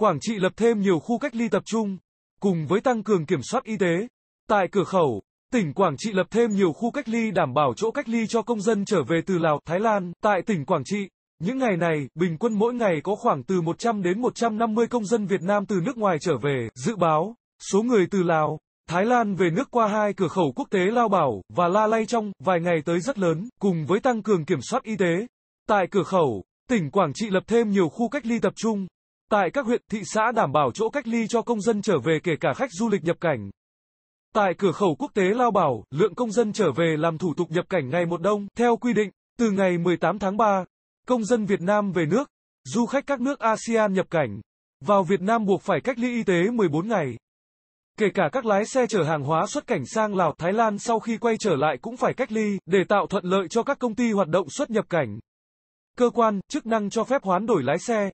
Quảng Trị lập thêm nhiều khu cách ly tập trung, cùng với tăng cường kiểm soát y tế. Tại cửa khẩu, tỉnh Quảng Trị lập thêm nhiều khu cách ly đảm bảo chỗ cách ly cho công dân trở về từ Lào, Thái Lan. Tại tỉnh Quảng Trị, những ngày này, bình quân mỗi ngày có khoảng từ 100 đến 150 công dân Việt Nam từ nước ngoài trở về. Dự báo, số người từ Lào, Thái Lan về nước qua hai cửa khẩu quốc tế Lao Bảo và La Lay trong vài ngày tới rất lớn, cùng với tăng cường kiểm soát y tế. Tại cửa khẩu, tỉnh Quảng Trị lập thêm nhiều khu cách ly tập trung. Tại các huyện, thị xã đảm bảo chỗ cách ly cho công dân trở về kể cả khách du lịch nhập cảnh. Tại cửa khẩu quốc tế Lao Bảo, lượng công dân trở về làm thủ tục nhập cảnh ngày một đông, theo quy định, từ ngày 18 tháng 3, công dân Việt Nam về nước, du khách các nước ASEAN nhập cảnh, vào Việt Nam buộc phải cách ly y tế 14 ngày. Kể cả các lái xe chở hàng hóa xuất cảnh sang Lào, Thái Lan sau khi quay trở lại cũng phải cách ly, để tạo thuận lợi cho các công ty hoạt động xuất nhập cảnh. Cơ quan, chức năng cho phép hoán đổi lái xe,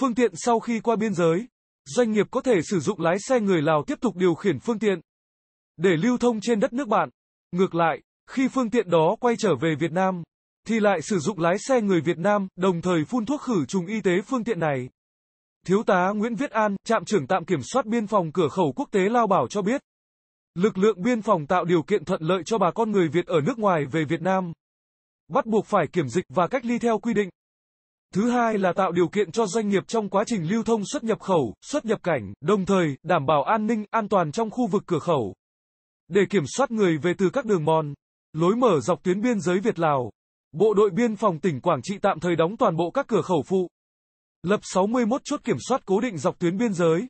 Phương tiện sau khi qua biên giới, doanh nghiệp có thể sử dụng lái xe người Lào tiếp tục điều khiển phương tiện để lưu thông trên đất nước bạn. Ngược lại, khi phương tiện đó quay trở về Việt Nam, thì lại sử dụng lái xe người Việt Nam, đồng thời phun thuốc khử trùng y tế phương tiện này. Thiếu tá Nguyễn Viết An, trạm trưởng tạm kiểm soát biên phòng cửa khẩu quốc tế Lao Bảo cho biết, lực lượng biên phòng tạo điều kiện thuận lợi cho bà con người Việt ở nước ngoài về Việt Nam, bắt buộc phải kiểm dịch và cách ly theo quy định. Thứ hai là tạo điều kiện cho doanh nghiệp trong quá trình lưu thông xuất nhập khẩu, xuất nhập cảnh, đồng thời đảm bảo an ninh, an toàn trong khu vực cửa khẩu. Để kiểm soát người về từ các đường mòn, lối mở dọc tuyến biên giới Việt Lào, Bộ đội biên phòng tỉnh Quảng Trị tạm thời đóng toàn bộ các cửa khẩu phụ. Lập 61 chốt kiểm soát cố định dọc tuyến biên giới.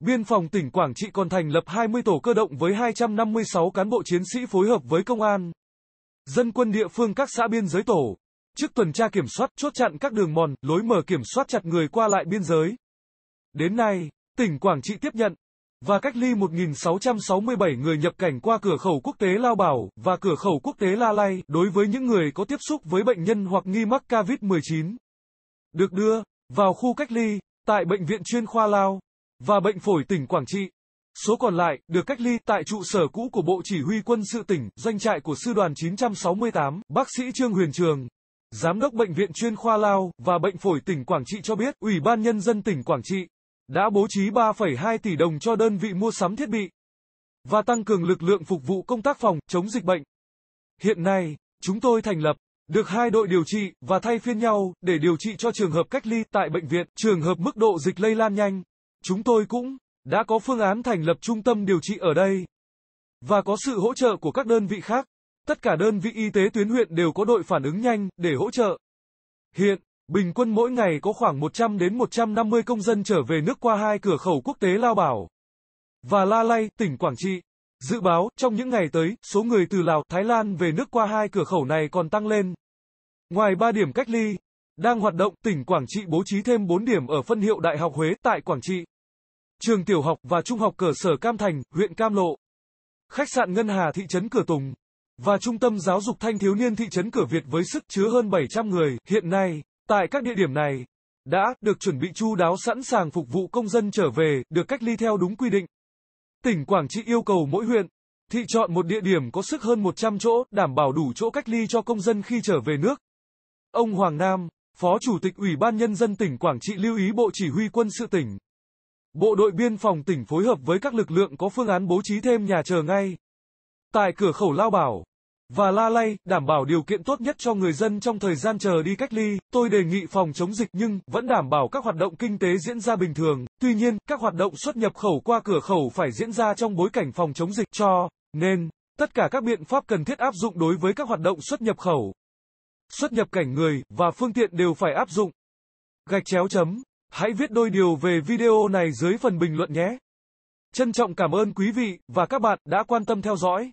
Biên phòng tỉnh Quảng Trị còn thành lập 20 tổ cơ động với 256 cán bộ chiến sĩ phối hợp với công an, dân quân địa phương các xã biên giới tổ Trước tuần tra kiểm soát chốt chặn các đường mòn, lối mở kiểm soát chặt người qua lại biên giới. Đến nay, tỉnh Quảng Trị tiếp nhận và cách ly 1.667 người nhập cảnh qua cửa khẩu quốc tế Lao Bảo và cửa khẩu quốc tế La Lai đối với những người có tiếp xúc với bệnh nhân hoặc nghi mắc COVID-19. Được đưa vào khu cách ly tại Bệnh viện chuyên khoa Lao và Bệnh phổi tỉnh Quảng Trị. Số còn lại được cách ly tại trụ sở cũ của Bộ Chỉ huy quân sự tỉnh, doanh trại của Sư đoàn 968, bác sĩ Trương Huyền Trường. Giám đốc Bệnh viện chuyên khoa Lao và Bệnh phổi tỉnh Quảng Trị cho biết, Ủy ban Nhân dân tỉnh Quảng Trị đã bố trí 3,2 tỷ đồng cho đơn vị mua sắm thiết bị và tăng cường lực lượng phục vụ công tác phòng chống dịch bệnh. Hiện nay, chúng tôi thành lập được hai đội điều trị và thay phiên nhau để điều trị cho trường hợp cách ly tại bệnh viện, trường hợp mức độ dịch lây lan nhanh. Chúng tôi cũng đã có phương án thành lập trung tâm điều trị ở đây và có sự hỗ trợ của các đơn vị khác. Tất cả đơn vị y tế tuyến huyện đều có đội phản ứng nhanh để hỗ trợ. Hiện, bình quân mỗi ngày có khoảng 100 đến 150 công dân trở về nước qua hai cửa khẩu quốc tế Lao Bảo và La Lai, tỉnh Quảng Trị. Dự báo, trong những ngày tới, số người từ Lào, Thái Lan về nước qua hai cửa khẩu này còn tăng lên. Ngoài ba điểm cách ly, đang hoạt động, tỉnh Quảng Trị bố trí thêm 4 điểm ở phân hiệu Đại học Huế tại Quảng Trị. Trường tiểu học và trung học cơ sở Cam Thành, huyện Cam Lộ. Khách sạn Ngân Hà thị trấn Cửa Tùng và Trung tâm Giáo dục Thanh thiếu niên thị trấn Cửa Việt với sức chứa hơn 700 người. Hiện nay, tại các địa điểm này, đã được chuẩn bị chu đáo sẵn sàng phục vụ công dân trở về, được cách ly theo đúng quy định. Tỉnh Quảng Trị yêu cầu mỗi huyện, thị chọn một địa điểm có sức hơn 100 chỗ, đảm bảo đủ chỗ cách ly cho công dân khi trở về nước. Ông Hoàng Nam, Phó Chủ tịch Ủy ban Nhân dân tỉnh Quảng Trị lưu ý Bộ Chỉ huy quân sự tỉnh. Bộ đội biên phòng tỉnh phối hợp với các lực lượng có phương án bố trí thêm nhà chờ ngay tại cửa khẩu Lao Bảo và La Lay, đảm bảo điều kiện tốt nhất cho người dân trong thời gian chờ đi cách ly. Tôi đề nghị phòng chống dịch nhưng vẫn đảm bảo các hoạt động kinh tế diễn ra bình thường. Tuy nhiên, các hoạt động xuất nhập khẩu qua cửa khẩu phải diễn ra trong bối cảnh phòng chống dịch cho nên tất cả các biện pháp cần thiết áp dụng đối với các hoạt động xuất nhập khẩu, xuất nhập cảnh người và phương tiện đều phải áp dụng. Gạch chéo chấm. Hãy viết đôi điều về video này dưới phần bình luận nhé. Trân trọng cảm ơn quý vị và các bạn đã quan tâm theo dõi.